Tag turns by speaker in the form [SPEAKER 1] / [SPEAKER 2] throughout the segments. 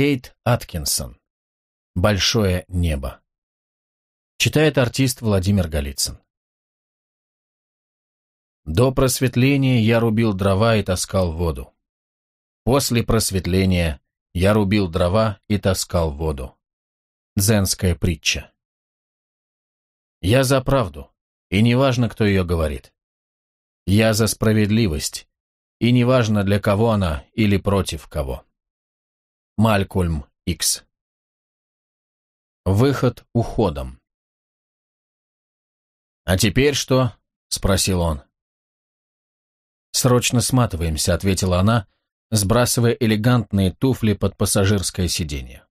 [SPEAKER 1] Кейт Аткинсон. «Большое небо». Читает артист Владимир Голицын. До просветления я рубил дрова и таскал воду. После просветления я рубил дрова и таскал воду. Дзенская притча. Я за правду, и неважно, кто ее говорит. Я за справедливость, и неважно, для кого она или против кого. Малькольм Икс. Выход уходом. «А теперь что?» — спросил он. «Срочно сматываемся», — ответила она, сбрасывая элегантные туфли под пассажирское сиденье.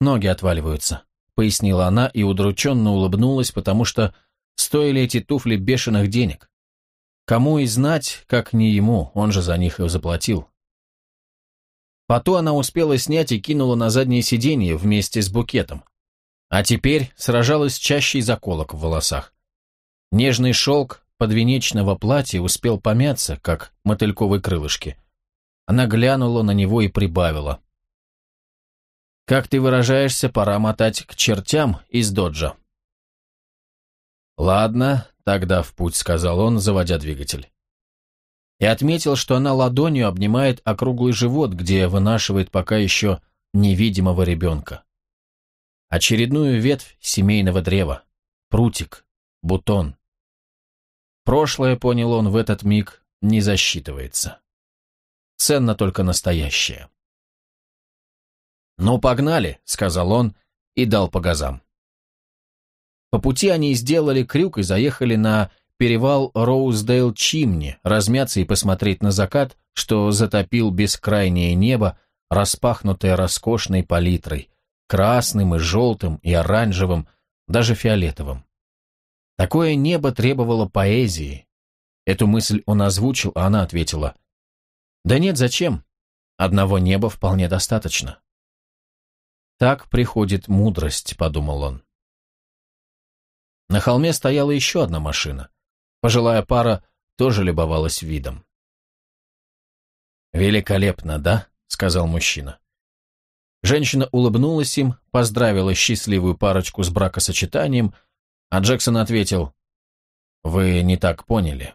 [SPEAKER 1] «Ноги отваливаются», — пояснила она и удрученно улыбнулась, потому что стоили эти туфли бешеных денег. Кому и знать, как не ему, он же за них и заплатил. Фату она успела снять и кинула на заднее сиденье вместе с букетом. А теперь сражалась чаще заколок в волосах. Нежный шелк подвенечного платья успел помяться, как мотыльковой крылышки. Она глянула на него и прибавила. «Как ты выражаешься, пора мотать к чертям из доджа». «Ладно, тогда в путь», — сказал он, заводя двигатель и отметил, что она ладонью обнимает округлый живот, где вынашивает пока еще невидимого ребенка. Очередную ветвь семейного древа. Прутик. Бутон. Прошлое, понял он в этот миг, не засчитывается. Ценно только настоящее. «Ну, погнали!» — сказал он и дал по газам. По пути они сделали крюк и заехали на перевал Роуздейл-Чимни, размяться и посмотреть на закат, что затопил бескрайнее небо, распахнутое роскошной палитрой, красным и желтым и оранжевым, даже фиолетовым. Такое небо требовало поэзии. Эту мысль он озвучил, а она ответила, «Да нет, зачем? Одного неба вполне достаточно». «Так приходит мудрость», — подумал он. На холме стояла еще одна машина — Пожилая пара тоже любовалась видом. «Великолепно, да?» — сказал мужчина. Женщина улыбнулась им, поздравила счастливую парочку с бракосочетанием, а Джексон ответил, «Вы не так поняли.